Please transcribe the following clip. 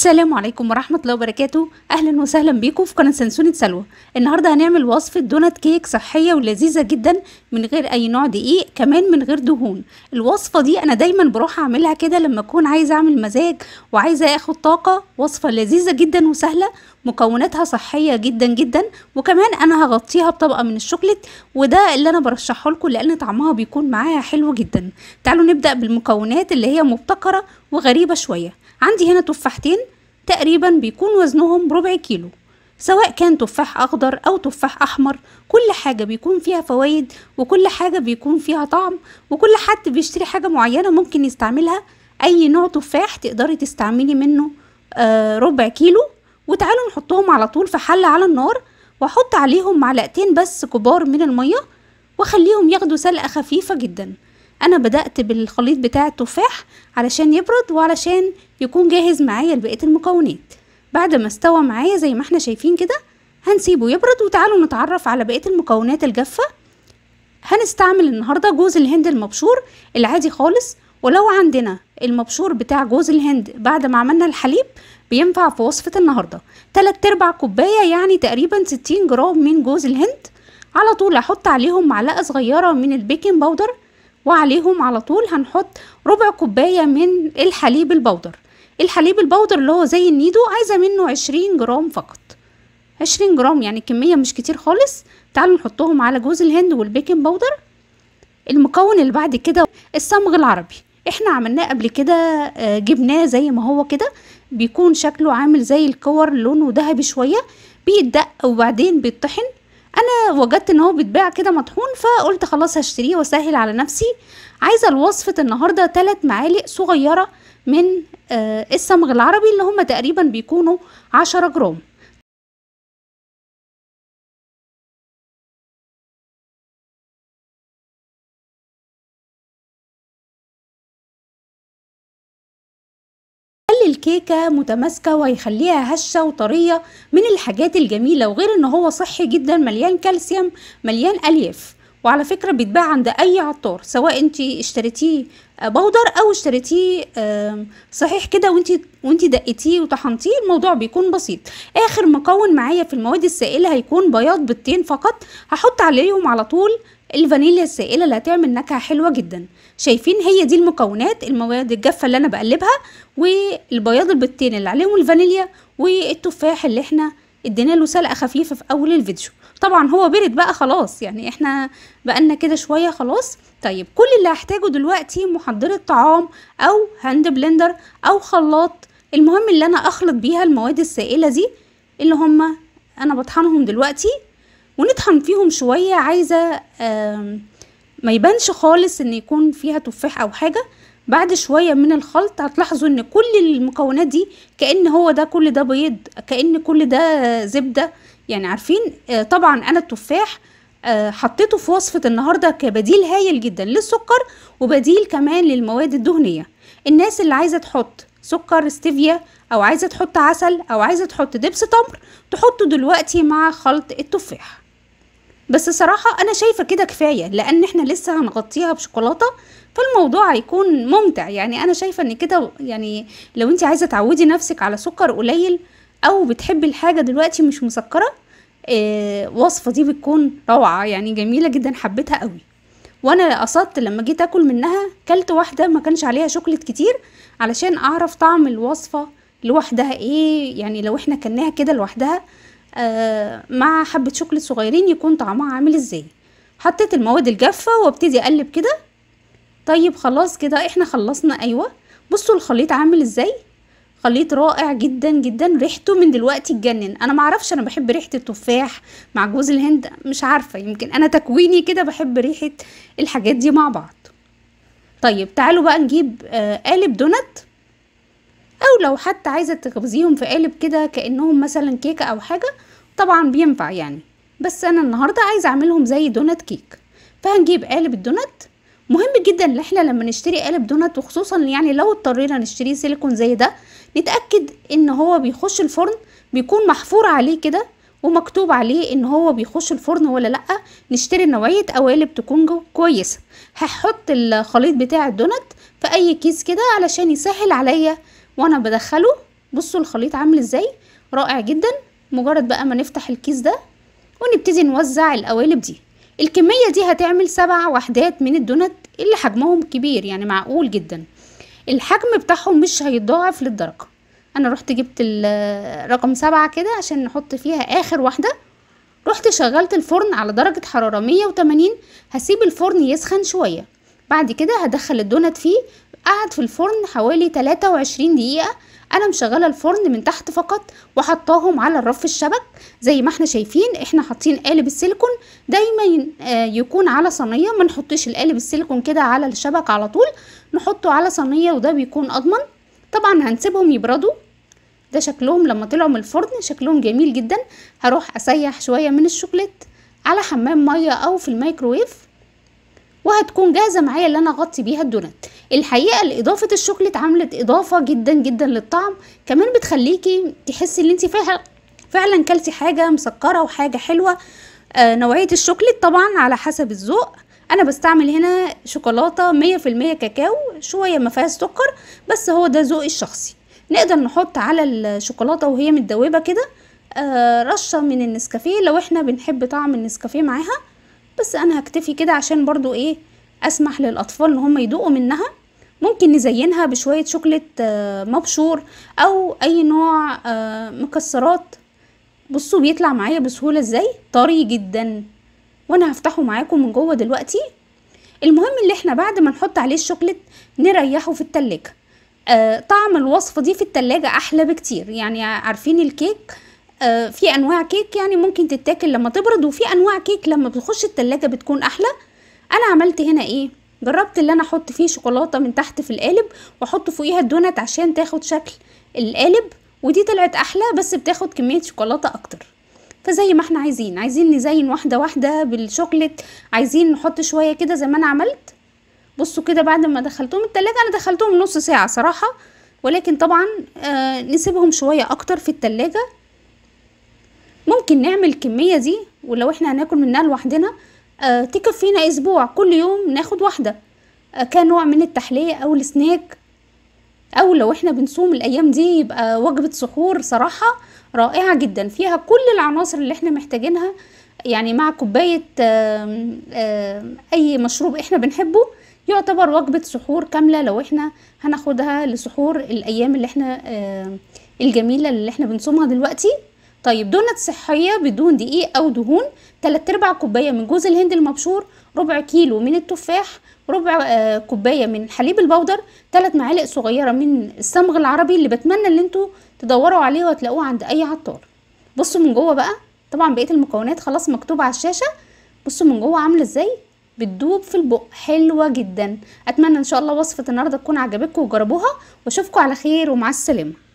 السلام عليكم ورحمة الله وبركاته أهلا وسهلا بيكم في قناة سنسونة سلوى النهاردة هنعمل وصفة دونات كيك صحية ولذيذة جدا من غير أي نوع دقيق كمان من غير دهون الوصفة دي أنا دايما بروح أعملها كده لما أكون عايزة أعمل مزاج وعايزة أخد طاقة وصفة لذيذة جدا وسهلة مكوناتها صحية جدا جدا وكمان أنا هغطيها بطبقة من الشوكليت وده اللي أنا برشحه لكم لأن طعمها بيكون معاها حلو جدا تعالوا نبدأ بالمكونات اللي هي مبتكرة وغريبة شوية عندي هنا تفاحتين تقريبا بيكون وزنهم ربع كيلو سواء كان تفاح أخضر أو تفاح أحمر كل حاجة بيكون فيها فوائد وكل حاجة بيكون فيها طعم وكل حد بيشتري حاجة معينة ممكن يستعملها أي نوع تفاح تقدري تستعملي منه آه ربع كيلو وتعالوا نحطهم على طول في حلة على النار واحط عليهم معلقتين بس كبار من المية واخليهم ياخدوا سلقة خفيفة جدا انا بدأت بالخليط بتاع التفاح علشان يبرد وعلشان يكون جاهز معايا لبقية المكونات بعد ما استوى معايا زي ما احنا شايفين كده هنسيبه يبرد وتعالوا نتعرف على بقية المكونات الجافة هنستعمل النهاردة جوز الهند المبشور العادي خالص ولو عندنا المبشور بتاع جوز الهند بعد ما عملنا الحليب بينفع في وصفة النهاردة تلات ارباع كوباية يعني تقريبا ستين جرام من جوز الهند على طول احط عليهم معلقة صغيرة من البيكنج باودر وعليهم على طول هنحط ربع كوباية من الحليب البودر الحليب البودر اللي هو زي النيدو عايزة منه عشرين جرام فقط عشرين جرام يعني كمية مش كتير خالص تعالوا نحطهم على جوز الهند والبيكنج بودر المكون اللي بعد كده الصمغ العربي احنا عملناه قبل كده آه، جبناه زي ما هو كده بيكون شكله عامل زي الكور لونه ذهبي شوية بيتدق وبعدين بيتطحن انا وجدت ان هو بيتباع كده مطحون فقلت خلاص هشتريه واسهل على نفسي عايزه الوصفه النهارده ثلاث معالق صغيره من آه، الصمغ العربي اللي هم تقريبا بيكونوا عشرة جرام الكيكه متماسكه وهيخليها هشه وطريه من الحاجات الجميله وغير ان هو صحي جدا مليان كالسيوم مليان الياف وعلى فكره بيتباع عند اي عطار سواء انت اشتريتيه بودر او اشتريتيه صحيح كده وانت وانت دقتيه وطحنتيه الموضوع بيكون بسيط اخر مكون معايا في المواد السائله هيكون بياض بيضتين فقط هحط عليهم على طول الفانيليا السائله اللي هتعمل نكهه حلوه جدا شايفين هي دي المكونات المواد الجافه اللي انا بقلبها والبياض البيضتين اللي عليهم الفانيليا والتفاح اللي احنا ادينا له سلقه خفيفه في اول الفيديو طبعا هو برد بقى خلاص يعني احنا بقالنا كده شويه خلاص طيب كل اللي هحتاجه دلوقتي محضره طعام او هاند بلندر او خلاط المهم اللي انا اخلط بيها المواد السائله دي اللي هما انا بطحنهم دلوقتي ونطحن فيهم شوية عايزة ما يبانش خالص ان يكون فيها تفاح او حاجة بعد شوية من الخلط هتلاحظوا ان كل المكونات دي كأن هو ده كل ده بيض كأن كل ده زبدة يعني عارفين آه، طبعا انا التفاح آه، حطيته في وصفة النهاردة كبديل هايل جدا للسكر وبديل كمان للمواد الدهنية الناس اللي عايزة تحط سكر ستيفيا او عايزة تحط عسل او عايزة تحط دبس تمر تحطه دلوقتي مع خلط التفاح بس صراحة أنا شايفة كده كفاية لأن إحنا لسه هنغطيها بشوكولاتة فالموضوع هيكون ممتع يعني أنا شايفة إن كده يعني لو أنت عايزة تعودي نفسك على سكر قليل أو بتحبي الحاجة دلوقتي مش مسكرة آه وصفة دي بتكون روعة يعني جميلة جدا حبيتها قوي وانا قصدت لما جيت اكل منها كلت واحده ما كانش عليها شوكليت كتير علشان اعرف طعم الوصفه لوحدها ايه يعني لو احنا كلناها كده لوحدها آه، مع حبة شوكليت صغيرين يكون طعمها عامل ازاي حطيت المواد الجافة وابتدي اقلب كده طيب خلاص كده احنا خلصنا ايوه بصوا الخليط عامل ازاي خليط رائع جدا جدا ريحته من دلوقتي اتجنن انا معرفش انا بحب ريحه التفاح مع جوز الهند مش عارفه يمكن انا تكويني كده بحب ريحه الحاجات دي مع بعض طيب تعالوا بقى نجيب آه، قالب دونت او لو حتى عايزه تخبزيهم في قالب كده كانهم مثلا كيكه او حاجه طبعا بينفع يعني بس انا النهارده عايزه اعملهم زي دونات كيك فهنجيب قالب الدونات مهم جدا ان احنا لما نشتري قالب دونات وخصوصا يعني لو اضطرينا نشتري سيليكون زي ده نتاكد ان هو بيخش الفرن بيكون محفور عليه كده ومكتوب عليه ان هو بيخش الفرن ولا لا نشتري نوعيه قوالب تكون كويسه هحط الخليط بتاع الدونات في اي كيس كده علشان يسهل عليا وانا بدخله بصوا الخليط عامل ازاي رائع جدا مجرد بقى ما نفتح الكيس ده ونبتدي نوزع القوالب دي الكمية دي هتعمل سبع وحدات من الدونت اللي حجمهم كبير يعني معقول جدا الحجم بتاعهم مش هيتضاعف للدرجة انا رحت جبت رقم سبعة كده عشان نحط فيها اخر واحدة رحت شغلت الفرن على درجة حرارة مية وتمانين هسيب الفرن يسخن شوية بعد كده هدخل الدونت فيه قعد في الفرن حوالي 23 دقيقة انا مشغله الفرن من تحت فقط وحطاهم على الرف الشبك زي ما احنا شايفين احنا حاطين قالب السيليكون دايما آه، يكون على صينيه ما نحطش القالب السيليكون كده على الشبك على طول نحطه على صينيه وده بيكون اضمن طبعا هنسيبهم يبردوا ده شكلهم لما طلعوا من الفرن شكلهم جميل جدا هروح اسيح شويه من الشوكليت على حمام ميه او في الميكروويف وهتكون جاهزه معايا اللي انا اغطي بيها الدونات الحقيقه اضافه الشوكليت عملت اضافه جدا جدا للطعم كمان بتخليكي تحسي ان انت فعلا فعلا كلتي حاجه مسكره وحاجه حلوه آه نوعيه الشوكليت طبعا على حسب الذوق انا بستعمل هنا شوكولاته مية في المية كاكاو شويه ما فيها سكر بس هو ده ذوقي الشخصي نقدر نحط على الشوكولاته وهي متدوبه كده آه رشه من النسكافيه لو احنا بنحب طعم النسكافيه معاها بس انا هكتفي كده عشان برضو ايه اسمح للاطفال ان هم يدوقوا منها ممكن نزينها بشوية شوكليت آه، مبشور او اي نوع آه، مكسرات بصوا بيطلع معايا بسهولة ازاي طري جدا وانا هفتحه معاكم من جوه دلوقتي المهم اللي احنا بعد ما نحط عليه الشوكليت نريحه في التلاجة آه طعم الوصفة دي في التلاجة احلى بكتير يعني عارفين الكيك آه، في انواع كيك يعني ممكن تتاكل لما تبرد وفي انواع كيك لما بتخش التلاجة بتكون احلى انا عملت هنا ايه جربت اللي انا احط فيه شوكولاته من تحت في القالب واحط فوقيها الدونات عشان تاخد شكل القالب ودي طلعت احلى بس بتاخد كميه شوكولاته اكتر فزي ما احنا عايزين عايزين نزين واحده واحده بالشوكليت عايزين نحط شويه كده زي ما انا عملت بصوا كده بعد ما دخلتهم التلاجة انا دخلتهم نص ساعه صراحه ولكن طبعا آه نسيبهم شويه اكتر في التلاجة ممكن نعمل الكمية دي ولو احنا هناكل منها لوحدنا آه، تكفينا اسبوع كل يوم ناخد واحدة آه، كنوع من التحلية او السناك او لو احنا بنصوم الايام دي يبقى وجبة سحور صراحة رائعة جدا فيها كل العناصر اللي احنا محتاجينها يعني مع كوباية اي مشروب احنا بنحبه يعتبر وجبة سحور كاملة لو احنا هناخدها لسحور الايام اللي احنا الجميلة اللي احنا بنصومها دلوقتي طيب دونت صحية بدون دقيق أو دهون تلات أرباع كوباية من جوز الهند المبشور ربع كيلو من التفاح ربع آه، كوباية من حليب البودر تلات معالق صغيرة من الصمغ العربي اللي بتمنى ان انتوا تدوروا عليه وتلاقوه عند أي عطار بصوا من جوه بقى طبعا بقية المكونات خلاص مكتوبة على الشاشة بصوا من جوه عاملة ازاي بتدوب في البق حلوة جدا أتمنى إن شاء الله وصفة النهاردة تكون عجبتكم وجربوها وأشوفكم على خير ومع السلامة